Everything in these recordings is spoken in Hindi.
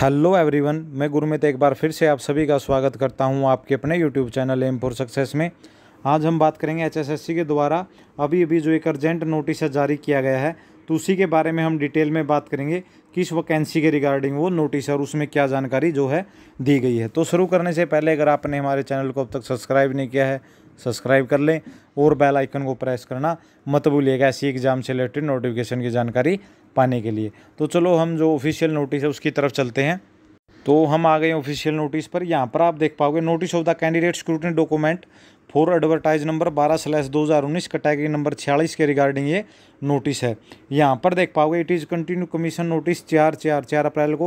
हेलो एवरीवन मैं गुरमित एक बार फिर से आप सभी का स्वागत करता हूं आपके अपने YouTube channel M four success में आज हम बात करेंगे एचएसएससी के द्वारा अभी अभी जो एक अर्जेंट नोटिस जारी किया गया है तो उसी के बारे में हम डिटेल में बात करेंगे किस वैकेंसी के रिगार्डिंग वो नोटिस और उसमें क्या जानकारी जो है दी गई है तो शुरू करने से पहले अगर आपने हमारे चैनल को अब तक सब्सक्राइब नहीं किया है सब्सक्राइब कर लें और बेल आइकन को प्रेस करना मत भूलिएगा ऐसी एग्ज़ाम से रिलेटेड नोटिफिकेशन की जानकारी पाने के लिए तो चलो हम जो ऑफिशियल नोटिस है उसकी तरफ चलते हैं तो हम आ गए ऑफिशियल नोटिस पर यहाँ पर आप देख पाओगे notice of the candidate scrutiny document for advertise number बारह स्लैश दो हज़ार उन्नीस कैटेगरी नंबर छियालीस के रिगार्डिंग ये नोटिस है यहाँ पर देख पाओगे it is continue commission notice चार चार चार अप्रैल को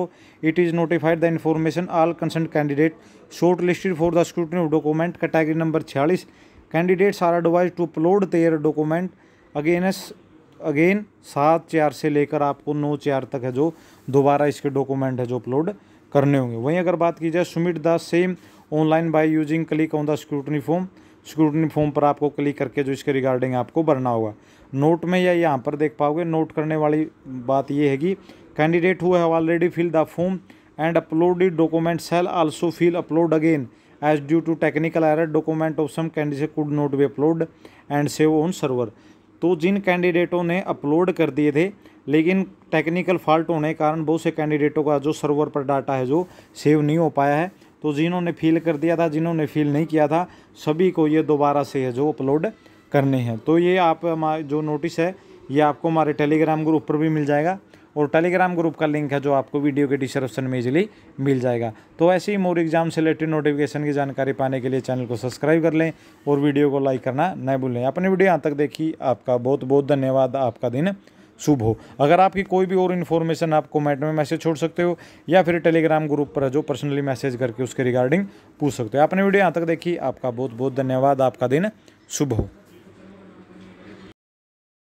it is notified the information all concern candidate short listed for the scrutiny of document category number छियालीस candidates are advise to upload their document again again सात चार से लेकर आपको नौ चार तक है जो दोबारा इसके डॉक्यूमेंट है जो अपलोड करने होंगे वहीं अगर बात की जाए submit the same online by using click on the scrutiny form scrutiny form पर आपको क्लिक करके जो इसके रिगार्डिंग आपको भरना होगा नोट में या यहाँ पर देख पाओगे नोट करने वाली बात यह है कि candidate who have already fill the form and uploaded document shall also fill upload again as due to technical error document of some candidate could not be upload and save on server तो जिन कैंडिडेटों ने अपलोड कर दिए थे लेकिन टेक्निकल फॉल्ट होने के कारण बहुत से कैंडिडेटों का जो सर्वर पर डाटा है जो सेव नहीं हो पाया है तो जिन्होंने फील कर दिया था जिन्होंने फील नहीं किया था सभी को ये दोबारा से है जो अपलोड करने हैं तो ये आप जो नोटिस है ये आपको हमारे टेलीग्राम ग्रुप पर भी मिल जाएगा और टेलीग्राम ग्रुप का लिंक है जो आपको वीडियो के डिस्क्रिप्शन में इजीली मिल जाएगा तो ऐसे ही मोर एग्जाम से रिलेटेड नोटिफिकेशन की जानकारी पाने के लिए चैनल को सब्सक्राइब कर लें और वीडियो को लाइक करना न भूलें अपनी वीडियो यहाँ तक देखी आपका बहुत बहुत धन्यवाद आपका दिन शुभ हो अगर आपकी कोई भी और इन्फॉर्मेशन आपको मैट में मैसेज छोड़ सकते हो या फिर टेलीग्राम ग्रुप पर जो पर्सनली मैसेज करके उसके रिगार्डिंग पूछ सकते हो आपने वीडियो यहाँ तक देखी आपका बहुत बहुत धन्यवाद आपका दिन शुभ हो